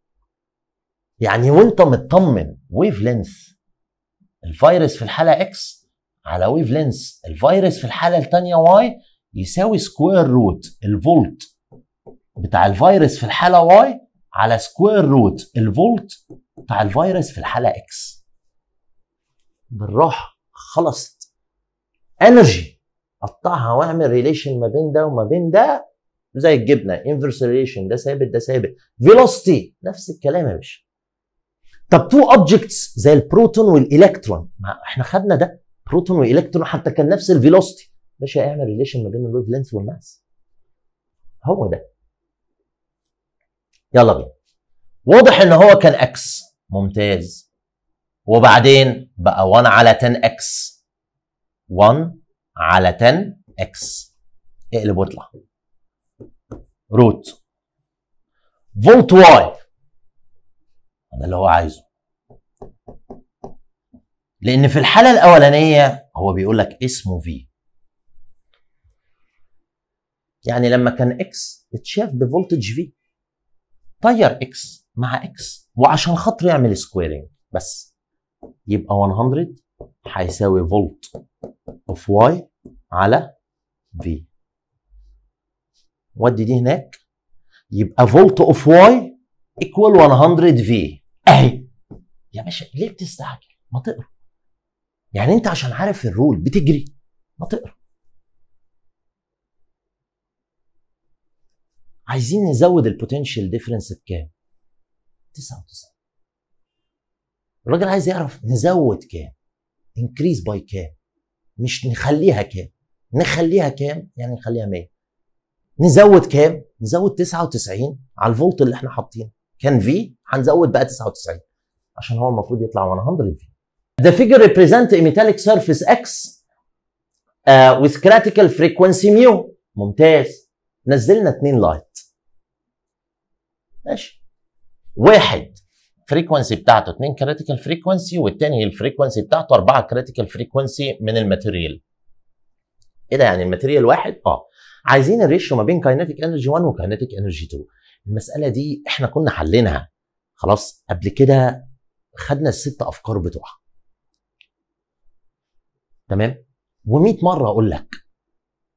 يعني وانت مطمن ويف لينث الفيروس في الحاله اكس على ويف لينس الفيروس في الحاله الثانيه واي يساوي سكوير روت الفولت بتاع الفيروس في الحاله واي على سكوير روت الفولت بتاع الفيروس في الحاله اكس بالراحه خلصت انرجي اقطعها واعمل ريليشن ما بين ده وما بين ده زي الجبنه انفرس ريليشن ده ثابت ده ثابت فيلوستي نفس الكلام يا باشا طب تو اوبجكتس زي البروتون والالكترون ما احنا خدنا ده بروتون والكترون حتى كان نفس الفيلوسيتي باشا اعمل ريليشن ما بين الويف لينث والماس هو ده يلا بينا واضح ان هو كان اكس ممتاز وبعدين بقى 1 على 10 اكس 1 على 10 اكس اقلب واطلع روت فولت واي ده اللي هو عايزه لان في الحاله الاولانيه هو بيقول لك اسمه في يعني لما كان اكس اتشاف بفولتج في طير اكس مع اكس وعشان خاطر يعمل سكويرنج بس يبقى 100 هيساوي فولت اوف واي على في ودي دي هناك يبقى فولت اوف واي ايكوال 100 في اهي يا باشا ليه بتستعجل ما تقرا يعني انت عشان عارف الرول بتجري ما تقرا عايزين نزود البوتنشال ديفرنس بكام 99 الراجل عايز يعرف نزود كام انكريز باي كام مش نخليها كام نخليها كام يعني نخليها 100 نزود كام نزود 99 على الفولت اللي احنا حاطينه كان في هنزود بقى 99 عشان هو المفروض يطلع 100 في The figure represent a metallic surface X uh, with critical frequency mu ممتاز نزلنا اتنين لايت ماشي واحد فريكونسي بتاعته 2 كريتيكال فريكونسي والتاني الفريكونسي بتاعته 4 كريتيكال frequency من الماتيريال ايه ده يعني الماتيريال واحد اه عايزين الريشيو ما بين كاينتيك انرجي 1 وكاينتيك انرجي 2 المساله دي احنا كنا حلينها خلاص قبل كده خدنا الست افكار بتوعها تمام و100 مره اقول لك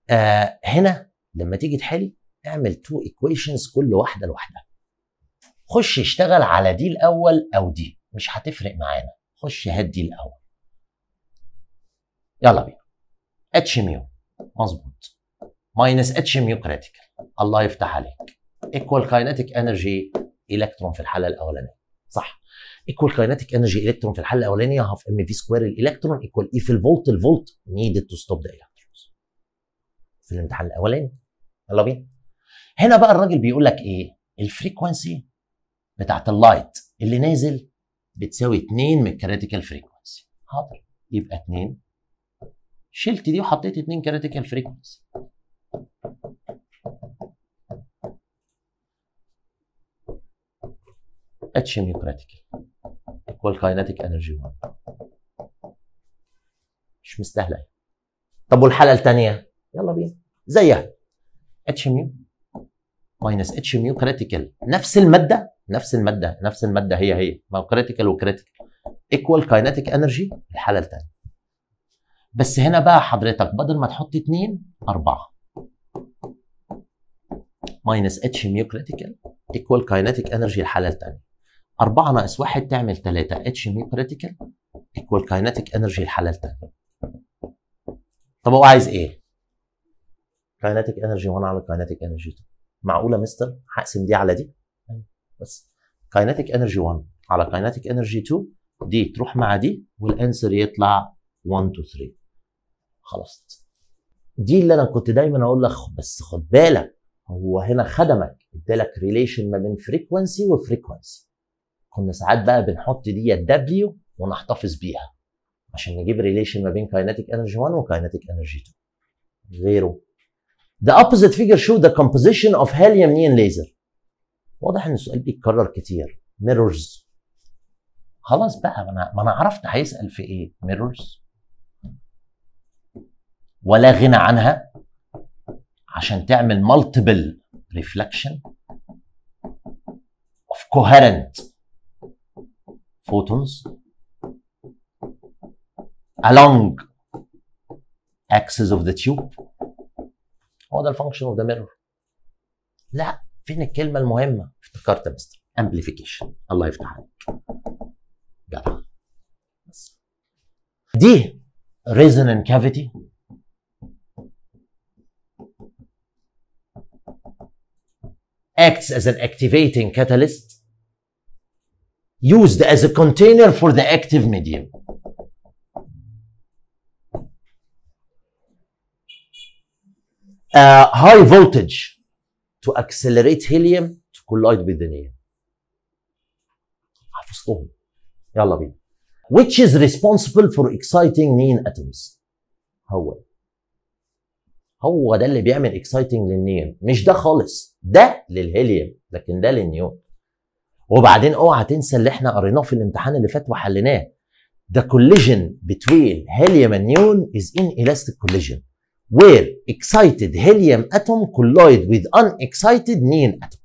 آه هنا لما تيجي تحل اعمل تو ايكويشنز كل واحده لوحدها خش اشتغل على دي الاول او دي مش هتفرق معانا خش هات دي الاول يلا بينا اتش ميو مظبوط ماينس اتش ميو كريتيكال الله يفتح عليك ايكوال كاينتيك انرجي الكترون في الحاله الاولانيه صح ايكوال كاينتيك انرجي الكترون في الحل الاولاني هاف ام في سكوير الالكترون ايكوال اي في الفولت الفولت نيدد تو ستوب ذا الكترونز في الامتحان الاولاني يلا بينا هنا بقى الراجل بيقول لك ايه الفريكوانسي بتاعت اللايت اللي نازل بتساوي 2 من الكريتيكال فريكوانسي حاضر يبقى 2 شلت دي وحطيت 2 كريتيكال فريكوانسي اتش ميو كريتيكال كاينتيك انرجي 1 مش مستاهله طب والحاله الثانيه يلا بينا زيها اتش ميو ماينس اتش ميو كريتيكال نفس الماده نفس الماده نفس الماده هي هي ما هو كريتيكال وكريتيكال ايكوال كاينتيك انرجي الحاله الثانيه بس هنا بقى حضرتك بدل ما تحط 2 4 ماينس اتش ميو كريتيكال ايكوال كاينتيك انرجي الحاله الثانيه 4 ناقص 1 تعمل 3 اتش مي بريتيكال ايكوال كاينتيك انرجي الحاله الثانيه طب هو عايز ايه؟ كاينتيك انرجي 1 على كاينتيك انرجي 2 معقوله مستر هقسم دي على دي بس كاينتيك انرجي 1 على كاينتيك انرجي 2 دي تروح مع دي والانسر يطلع 1 2 3 خلاص دي اللي انا كنت دايما اقول لك بس خد بالك هو هنا خدمك ادالك ريليشن ما بين فريكونسي وفريكونسي كنا ساعات بقى بنحط دي دبليو ونحتفظ بيها عشان نجيب ريليشن ما بين كايناتيك انرجي 1 وكايناتيك انرجي 2 غيره The opposite figure show the composition of helium neon laser واضح ان السؤال بيتكرر كتير ميرورز خلاص بقى ما انا ما انا عرفت هيسال في ايه ميرورز ولا غنى عنها عشان تعمل مالتيبل ريفلكشن اوف coherent photons along axis of the tube هو ده الفانكشن اوف ذا ميرور لا فين الكلمه المهمه افتكرت بس امبليفيكيشن الله يفتح عليك جدع دي resonant cavity acts as an activating catalyst used as a container for the active medium. Uh, high voltage to accelerate helium to collide with the neon. Which is responsible for exciting neon atoms. هو هو ده اللي بيعمل exciting للنيون مش ده خالص ده للهيليوم لكن ده للنيون وبعدين اوعى تنسى اللي احنا قريناه في الامتحان اللي فات وحليناه The collision between helium and neon is inelastic collision where excited helium atom collide with unexcited neon atom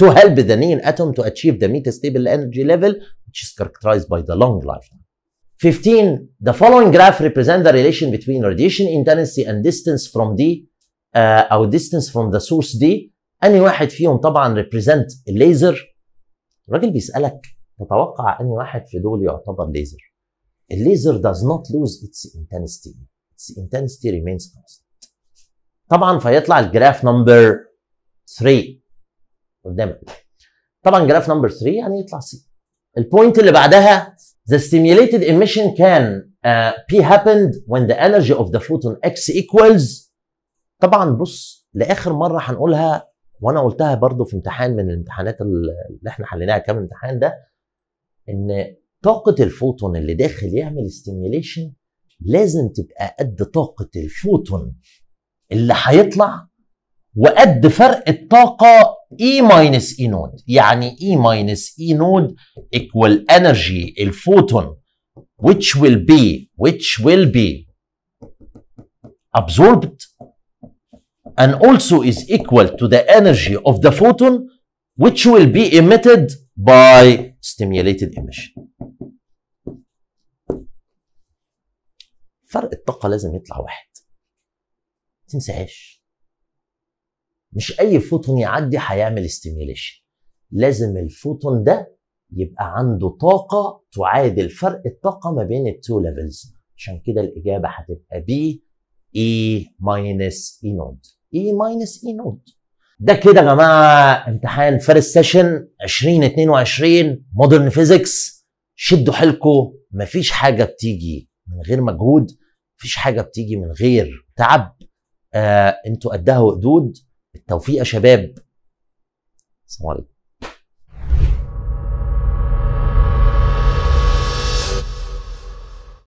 to help the neon atom to achieve the ستيبل energy level which is characterized by the long life 15. The following graph represents the relation between radiation intensity and distance from D uh, أو distance from the source D. أنهي واحد فيهم طبعا represent الليزر الراجل بيسالك تتوقع اني واحد في دول يعتبر ليزر الليزر does not lose its intensity its intensity remains constant طبعا فيطلع الجراف نمبر 3 قدامك طبعا جراف نمبر 3 يعني يطلع سي البوينت اللي بعدها the stimulated emission can uh, P happened when the energy of the photon X equals طبعا بص لاخر مره هنقولها وانا قلتها برضو في امتحان من الامتحانات اللي احنا حليناها كام امتحان ده ان طاقه الفوتون اللي داخل يعمل استيميليشن لازم تبقى قد طاقه الفوتون اللي هيطلع وقد فرق الطاقه اي ماينس اي نود يعني اي ماينس اي نود ايكوال انرجي الفوتون which will be which will be absorbed and also is equal to the energy of the photon which will be emitted by stimulated emission فرق الطاقه لازم يطلع واحد ما تنساهاش مش اي فوتون يعدي هيعمل استيميليشن لازم الفوتون ده يبقى عنده طاقه تعادل فرق الطاقه ما بين التو ليفلز عشان كده الاجابه هتبقى بي إي ماينس E naught. اي ماينس اي نوت ده كده يا جماعه امتحان فيرست سيشن 2022 مودرن فيزيكس شدوا حيلكم مفيش حاجه بتيجي من غير مجهود مفيش حاجه بتيجي من غير تعب آه انتوا قدها وقدود بالتوفيق يا شباب السلام عليكم